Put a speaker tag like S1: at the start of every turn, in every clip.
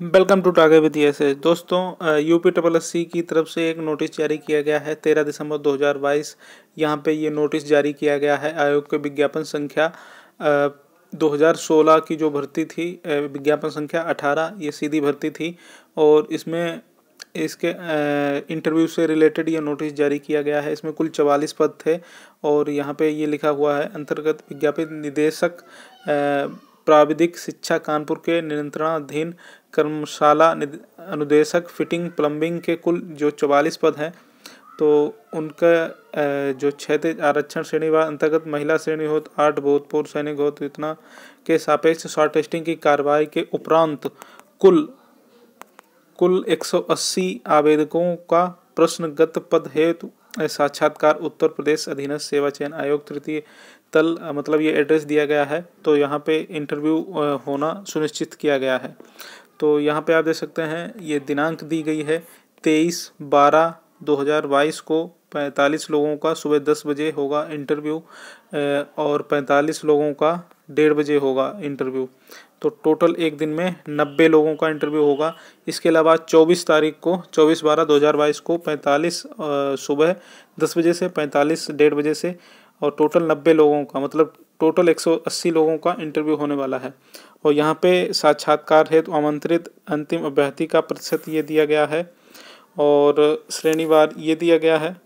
S1: welcome to टागे with एस दोस्तों यूपी टबल एस सी की तरफ से एक नोटिस जारी किया गया है तेरह दिसंबर 2022 यहाँ पर ये नोटिस जारी किया गया है आयोग के विज्ञापन संख्या हज़ार 2016 की जो भर्ती थी विज्ञापन संख्या 18 ये सीधी भर्ती थी और इसमें इसके इंटरव्यू से रिलेटेड ये नोटिस जारी किया गया है इसमें कुल चवालीस पद थे और यहाँ पे ये लिखा हुआ है अंतर्गत विज्ञापन निदेशक आ, प्राविधिक शिक्षा कानपुर के नियंत्रणाधीन कर्मशाला अनुदेशक फिटिंग प्लम्बिंग के कुल जो चौवालीस पद हैं तो उनका जो क्षेत्र आरक्षण श्रेणी व अंतर्गत महिला श्रेणी हो तो आठ भूतपूर्व सैनिक हो तो इतना के सापेक्ष शॉर्ट टेस्टिंग की कार्रवाई के उपरांत कुल कुल 180 आवेदकों का प्रश्नगत पद हेतु साक्षात्कार उत्तर प्रदेश अधीनस्थ सेवा चयन आयोग तृतीय तल मतलब ये एड्रेस दिया गया है तो यहाँ पे इंटरव्यू होना सुनिश्चित किया गया है तो यहाँ पे आप देख सकते हैं ये दिनांक दी गई है तेईस बारह दो हजार बाईस को पैंतालीस लोगों का सुबह दस बजे होगा इंटरव्यू और पैंतालीस लोगों का डेढ़ बजे होगा इंटरव्यू तो टोटल एक दिन में नब्बे लोगों का इंटरव्यू होगा इसके अलावा चौबीस तारीख को चौबीस बारह दो हज़ार बाईस को पैंतालीस सुबह दस बजे से पैंतालीस डेढ़ बजे से और टोटल नब्बे लोगों का मतलब टोटल 180 लोगों का इंटरव्यू होने वाला है और यहाँ पे साक्षात्कार हेतु तो आमंत्रित अंतिम अभ्यर्थी का प्रतिशत ये दिया गया है और श्रेणीवार ये दिया गया है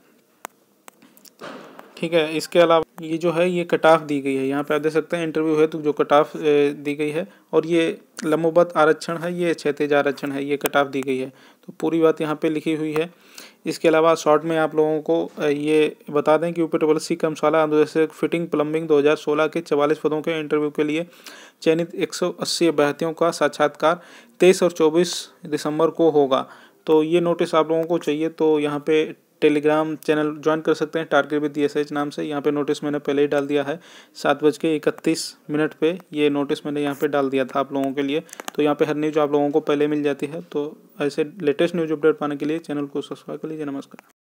S1: ठीक है इसके अलावा ये जो है ये कट ऑफ दी गई है यहाँ पे आप देख सकते हैं इंटरव्यू है तो जो कट ऑफ दी गई है और ये लम्बोबत आरक्षण है ये क्षैतिज आरक्षण है ये कट ऑफ दी गई है तो पूरी बात यहाँ पे लिखी हुई है इसके अलावा शॉर्ट में आप लोगों को ये बता दें कि पी डबल सी कमशाला फिटिंग प्लम्बिंग दो के चवालीस पदों के इंटरव्यू के लिए चयनित एक अभ्यर्थियों का साक्षात्कार तेईस और चौबीस दिसंबर को होगा तो ये नोटिस आप लोगों को चाहिए तो यहाँ पे टेलीग्राम चैनल ज्वाइन कर सकते हैं टारगेट विद एस एच नाम से यहाँ पे नोटिस मैंने पहले ही डाल दिया है सात बज के इकतीस मिनट पे ये नोटिस मैंने यहाँ पे डाल दिया था आप लोगों के लिए तो यहाँ पे हर न्यूज़ आप लोगों को पहले मिल जाती है तो ऐसे लेटेस्ट न्यूज़ अपडेट पाने के लिए चैनल को सब्सक्राइब कर लीजिए नमस्कार